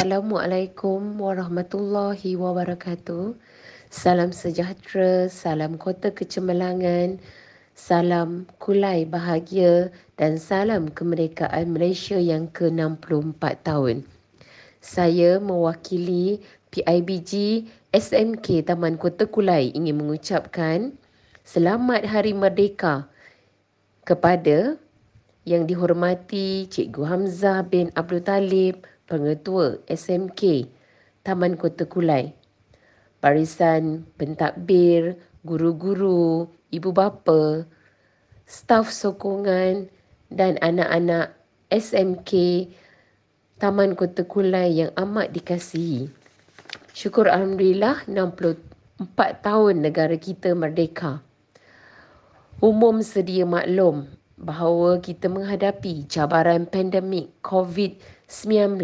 Assalamualaikum warahmatullahi wabarakatuh. Salam sejahtera, salam kota kecemerlangan, salam kulai bahagia dan salam kemerdekaan Malaysia yang ke-64 tahun. Saya mewakili PIBG SMK Taman Kota Kulai ingin mengucapkan selamat Hari Merdeka kepada yang dihormati Cikgu Hamzah bin Abdul Talib, Pengetua SMK Taman Kota Kulai. Barisan pentadbir, guru-guru, ibu bapa, staf sokongan dan anak-anak SMK Taman Kota Kulai yang amat dikasihi. Syukur Alhamdulillah 64 tahun negara kita merdeka. Umum sedia maklum, bahawa kita menghadapi cabaran pandemik COVID-19.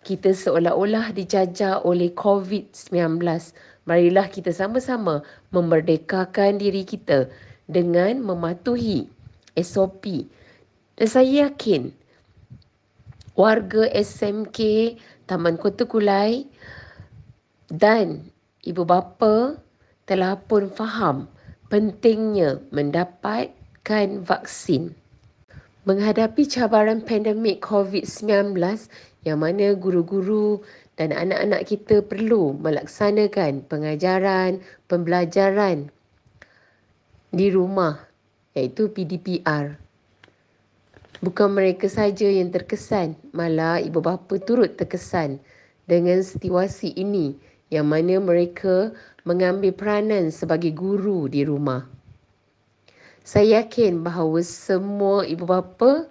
Kita seolah-olah dijajah oleh COVID-19. Marilah kita sama-sama memerdekakan diri kita dengan mematuhi SOP. Dan saya yakin warga SMK Taman Kota Kulai dan ibu bapa telah pun faham pentingnya mendapat menyediakan vaksin. Menghadapi cabaran pandemik COVID-19 yang mana guru-guru dan anak-anak kita perlu melaksanakan pengajaran, pembelajaran di rumah iaitu PDPR. Bukan mereka saja yang terkesan, malah ibu bapa turut terkesan dengan situasi ini yang mana mereka mengambil peranan sebagai guru di rumah. Saya yakin bahawa semua ibu bapa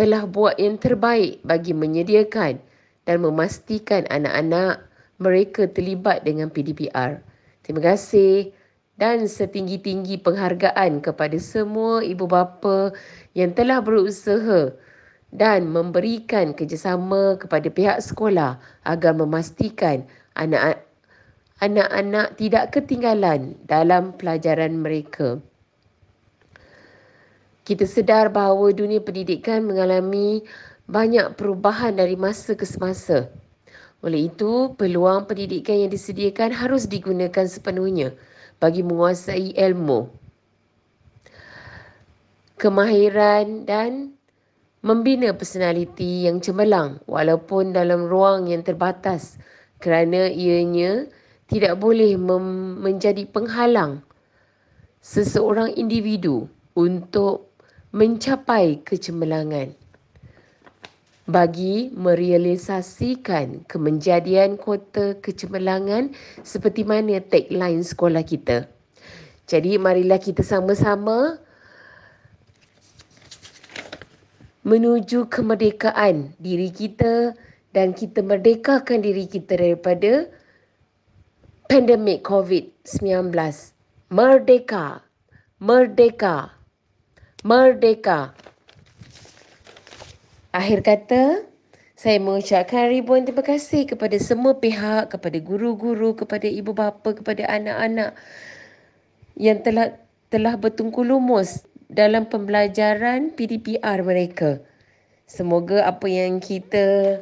telah buat yang terbaik bagi menyediakan dan memastikan anak-anak mereka terlibat dengan PDPR. Terima kasih dan setinggi-tinggi penghargaan kepada semua ibu bapa yang telah berusaha dan memberikan kerjasama kepada pihak sekolah agar memastikan anak-anak tidak ketinggalan dalam pelajaran mereka. Kita sedar bahawa dunia pendidikan mengalami banyak perubahan dari masa ke semasa. Oleh itu, peluang pendidikan yang disediakan harus digunakan sepenuhnya bagi menguasai ilmu, kemahiran dan membina personaliti yang cemerlang walaupun dalam ruang yang terbatas kerana ianya tidak boleh menjadi penghalang seseorang individu untuk mencapai kecemerlangan bagi merealisasikan kemenjadian kota kecemerlangan seperti mana tagline sekolah kita. Jadi marilah kita sama-sama menuju kemerdekaan diri kita dan kita merdekakan diri kita daripada pandemik COVID-19. Merdeka! Merdeka! merdeka. Akhir kata, saya mengucapkan ribuan terima kasih kepada semua pihak, kepada guru-guru, kepada ibu bapa, kepada anak-anak yang telah telah bertungku lumus dalam pembelajaran PDPR mereka. Semoga apa yang kita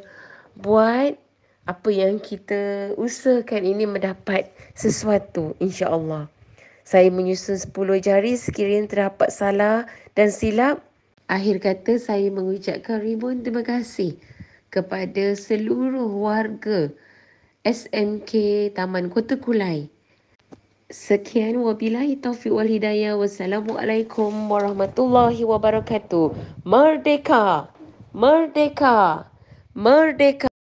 buat, apa yang kita usahakan ini mendapat sesuatu insya-Allah. Saya menyusun 10 jari sekiranya terdapat salah dan silap. Akhir kata saya mengucapkan ribuan terima kasih kepada seluruh warga SMK Taman Kota Kulai. Sekian wabillahi taufiq wal hidayah. Wassalamualaikum warahmatullahi wabarakatuh. Merdeka! Merdeka! Merdeka!